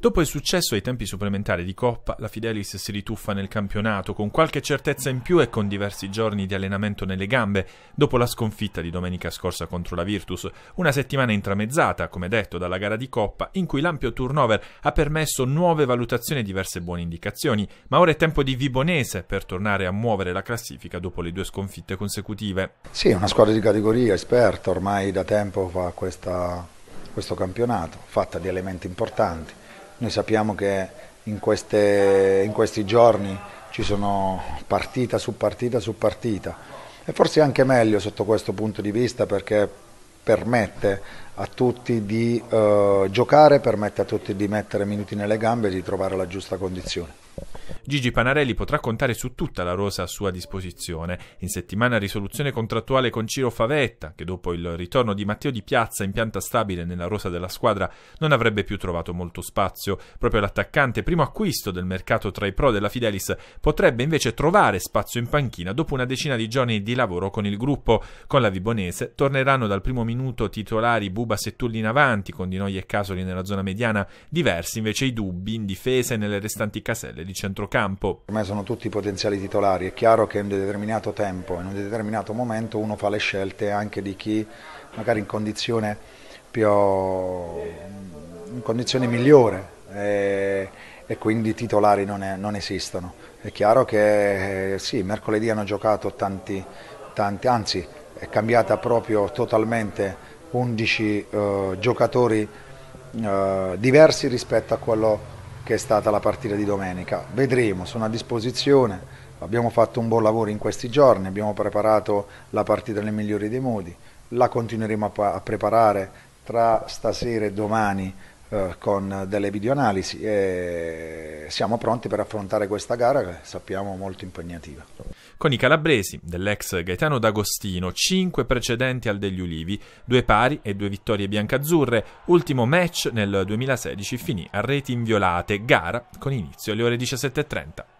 Dopo il successo ai tempi supplementari di Coppa, la Fidelis si rituffa nel campionato con qualche certezza in più e con diversi giorni di allenamento nelle gambe, dopo la sconfitta di domenica scorsa contro la Virtus, una settimana intramezzata, come detto, dalla gara di Coppa, in cui l'ampio turnover ha permesso nuove valutazioni e diverse buone indicazioni, ma ora è tempo di Vibonese per tornare a muovere la classifica dopo le due sconfitte consecutive. Sì, una squadra di categoria, esperta, ormai da tempo fa questa, questo campionato, fatta di elementi importanti noi sappiamo che in, queste, in questi giorni ci sono partita su partita su partita e forse anche meglio sotto questo punto di vista perché permette a tutti di eh, giocare, permette a tutti di mettere minuti nelle gambe e di trovare la giusta condizione. Gigi Panarelli potrà contare su tutta la rosa a sua disposizione. In settimana risoluzione contrattuale con Ciro Favetta, che dopo il ritorno di Matteo Di Piazza in pianta stabile nella rosa della squadra non avrebbe più trovato molto spazio. Proprio l'attaccante, primo acquisto del mercato tra i pro della Fidelis, potrebbe invece trovare spazio in panchina dopo una decina di giorni di lavoro con il gruppo. Con la Vibonese torneranno dal primo minuto titolari Buba Settulli in avanti, con Di Noi e Casoli nella zona mediana, diversi invece i dubbi in difesa e nelle restanti caselle di centrocampo campo. Ormai sono tutti potenziali titolari, è chiaro che in un determinato tempo, in un determinato momento uno fa le scelte anche di chi magari in condizione più in condizione migliore e, eh, e quindi titolari non, è, non, esistono. È chiaro che eh, sì, mercoledì hanno giocato tanti, tanti anzi è cambiata proprio totalmente 11 eh, giocatori eh, diversi rispetto a quello che è stata la partita di domenica. Vedremo, sono a disposizione, abbiamo fatto un buon lavoro in questi giorni, abbiamo preparato la partita nel migliore dei modi, la continueremo a, a preparare tra stasera e domani eh, con delle videoanalisi e siamo pronti per affrontare questa gara che sappiamo molto impegnativa. Con i calabresi dell'ex Gaetano D'Agostino, 5 precedenti al degli Ulivi, due pari e due vittorie biancazzurre, ultimo match nel 2016 finì a reti inviolate, gara con inizio alle ore 17.30.